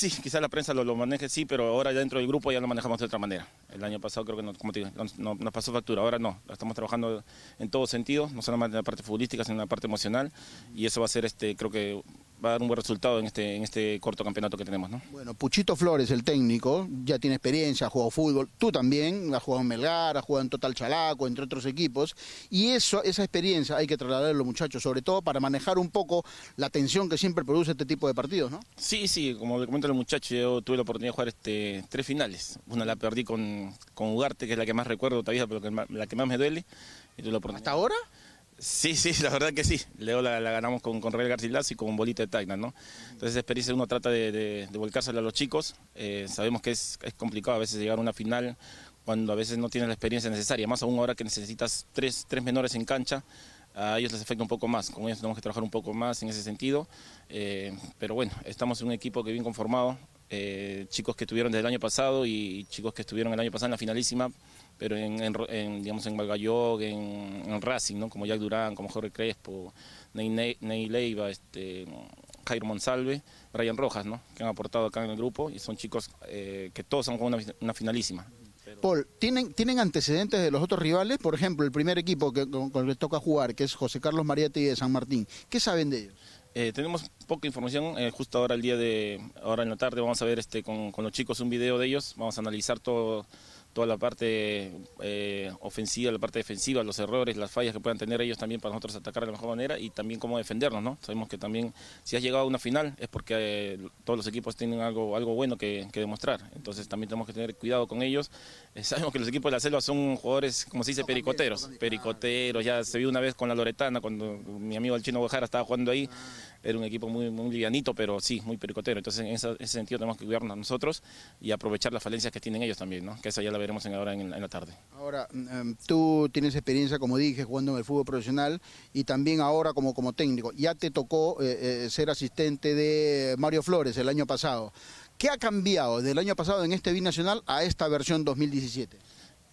sí, quizás la prensa lo, lo, maneje, sí, pero ahora dentro del grupo ya lo manejamos de otra manera. El año pasado creo que no, nos pasó factura, ahora no, estamos trabajando en todo sentido, no solamente en la parte futbolística, sino en la parte emocional, y eso va a ser, este, creo que va a dar un buen resultado en este, en este corto campeonato que tenemos. ¿no? Bueno, Puchito Flores, el técnico, ya tiene experiencia, ha jugado fútbol, tú también, has jugado en Melgar, has jugado en Total Chalaco, entre otros equipos, y eso, esa experiencia hay que trasladar a los muchachos, sobre todo para manejar un poco la tensión que siempre produce este tipo de partidos, ¿no? Sí, sí, como le comento los muchachos, yo tuve la oportunidad de jugar este, tres finales, una la perdí con, con Ugarte, que es la que más recuerdo todavía, pero que, la que más me duele. Y tuve ¿Hasta ahora? Sí, sí, la verdad que sí. Leo la, ganamos con, con Real Garcilas y con Bolita de Tacna, ¿no? Entonces, esa experiencia uno trata de, volcársela a los chicos. Eh, sabemos que es, complicado a veces llegar a una final cuando a veces no tienes la experiencia necesaria, más aún ahora que necesitas tres, tres, menores en cancha, a ellos les afecta un poco más, con ellos tenemos que trabajar un poco más en ese sentido, eh, pero bueno, estamos en un equipo que bien conformado, eh, chicos que estuvieron desde el año pasado y chicos que estuvieron el año pasado en la finalísima, pero en, digamos, en Valgallog, en, Racing, ¿no? como Jack Durán, como Jorge Crespo, Ney, Leiva, este, Jairo Monsalve, Brian Rojas, ¿no? que han aportado acá en el grupo y son chicos eh, que todos han jugado una, finalísima. Paul, ¿tienen, ¿tienen antecedentes de los otros rivales? Por ejemplo, el primer equipo que, con, el que toca jugar, que es José Carlos Marietti de San Martín. ¿Qué saben de ellos? Eh, tenemos poca información, eh, justo ahora el día de, ahora en la tarde vamos a ver este, con, con, los chicos un video de ellos, vamos a analizar todo, toda la parte eh, ofensiva, la parte defensiva, los errores, las fallas que puedan tener ellos también para nosotros atacar de la mejor manera y también cómo defendernos, ¿no? Sabemos que también si has llegado a una final es porque eh, todos los equipos tienen algo, algo bueno que, demostrar, entonces también tenemos que tener cuidado con ellos. Eh, sabemos que los equipos de la selva son jugadores, como se dice, pericoteros, pericoteros, ya se vio una vez con la Loretana, cuando mi amigo el chino Guajara estaba jugando ahí. Ah era un equipo muy, muy livianito, pero sí, muy pericotero. Entonces, en ese, sentido tenemos que cuidarnos nosotros y aprovechar las falencias que tienen ellos también, ¿no? Que esa ya la veremos en, ahora en, la tarde. Ahora, em, tú tienes experiencia, como dije, jugando en el fútbol profesional y también ahora como, como técnico. Ya te tocó eh, eh, ser asistente de Mario Flores el año pasado. ¿Qué ha cambiado del año pasado en este binacional a esta versión 2017?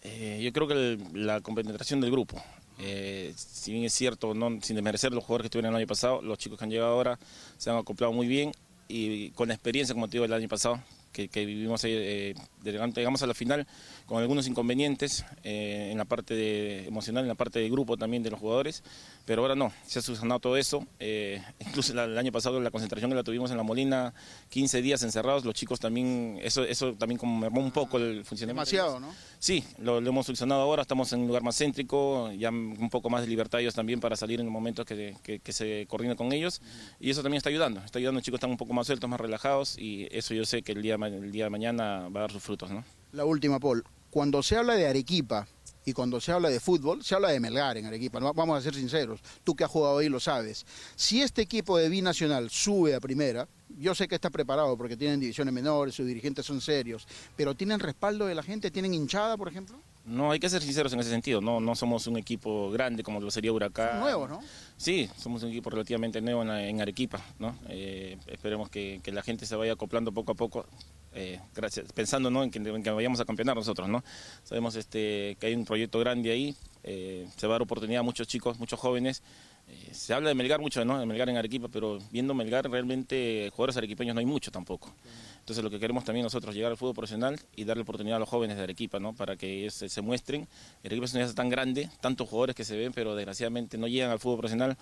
Eh, yo creo que la compenetración del grupo, eh, si bien es cierto, no, sin desmerecer los jugadores que estuvieron el año pasado, los chicos que han llegado ahora se han acoplado muy bien y con la experiencia, como te digo, del año pasado, que, que vivimos, eh, eh llegamos a la final con algunos inconvenientes eh, en la parte de, emocional, en la parte de grupo también de los jugadores, pero ahora no, se ha solucionado todo eso, eh, incluso el año pasado la concentración que la tuvimos en La Molina, 15 días encerrados, los chicos también, eso, eso también como mermó un poco el funcionamiento. Demasiado, ¿no? Sí, lo, hemos solucionado ahora, estamos en un lugar más céntrico, ya un poco más de libertad ellos también para salir en momentos que, que, se coordina con ellos, y eso también está ayudando, está ayudando, los chicos están un poco más sueltos, más relajados, y eso yo sé que el día el día de mañana va a dar sus frutos. ¿no? La última, Paul. Cuando se habla de Arequipa y cuando se habla de fútbol, se habla de Melgar en Arequipa. Vamos a ser sinceros, tú que has jugado ahí lo sabes. Si este equipo de Binacional sube a primera, yo sé que está preparado porque tienen divisiones menores, sus dirigentes son serios, pero ¿tienen respaldo de la gente? ¿Tienen hinchada, por ejemplo? No, hay que ser sinceros en ese sentido. No, no somos un equipo grande como lo sería Huracán. nuevo ¿no? Sí, somos un equipo relativamente nuevo en, Arequipa. ¿no? Eh, esperemos que, la gente se vaya acoplando poco a poco. Eh, gracias, pensando ¿no? en, que, que, vayamos a campeonar nosotros, ¿no? Sabemos este, que hay un proyecto grande ahí, eh, se va a dar oportunidad a muchos chicos, muchos jóvenes, eh, se habla de Melgar mucho, ¿no? De Melgar en Arequipa, pero viendo Melgar realmente jugadores arequipeños no hay mucho tampoco. Entonces lo que queremos también nosotros llegar al fútbol profesional y darle oportunidad a los jóvenes de Arequipa, ¿no? Para que se, muestren. muestren. Arequipa es una ciudad tan grande, tantos jugadores que se ven, pero desgraciadamente no llegan al fútbol profesional,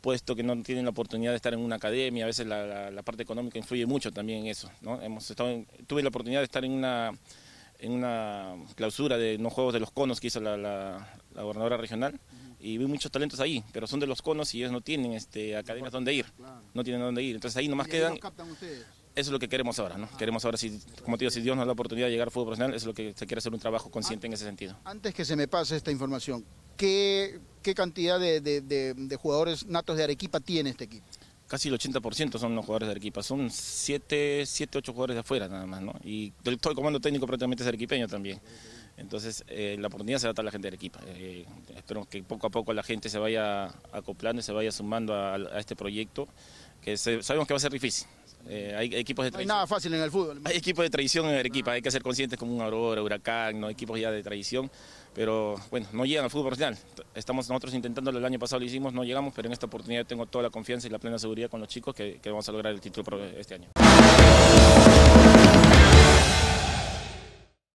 puesto que no tienen la oportunidad de estar en una academia. A veces la, parte económica influye mucho también en eso, ¿no? Hemos estado tuve la oportunidad de estar en una en una clausura de unos juegos de los conos que hizo la, la gobernadora regional y vi muchos talentos ahí, pero son de los conos y ellos no tienen este, academias donde ir, no tienen donde ir, entonces ahí nomás quedan... Eso es lo que queremos ahora, ¿no? Ah. Queremos ahora, si, como te digo, si Dios nos da la oportunidad de llegar al fútbol profesional, es lo que se quiere hacer un trabajo consciente en ese sentido. Antes que se me pase esta información, ¿qué, qué cantidad de, de, jugadores natos de Arequipa tiene este equipo? casi el 80% son los jugadores de Arequipa, son 7, 8 jugadores de afuera nada más, ¿no? Y todo el comando técnico prácticamente es arequipeño también. Entonces, eh, la oportunidad se va a la gente del equipo. Eh, espero que poco a poco la gente se vaya acoplando y se vaya sumando a, este proyecto, que sabemos que va a ser difícil. Eh, hay equipos de traición. No hay nada fácil en el fútbol. Hay equipos de traición en el equipo, hay que ser conscientes como un Aurora, Huracán, ¿no? equipos ya de traición, pero bueno, no llegan al fútbol profesional. Estamos nosotros intentándolo, el año pasado lo hicimos, no llegamos, pero en esta oportunidad tengo toda la confianza y la plena seguridad con los chicos que, que vamos a lograr el título este año.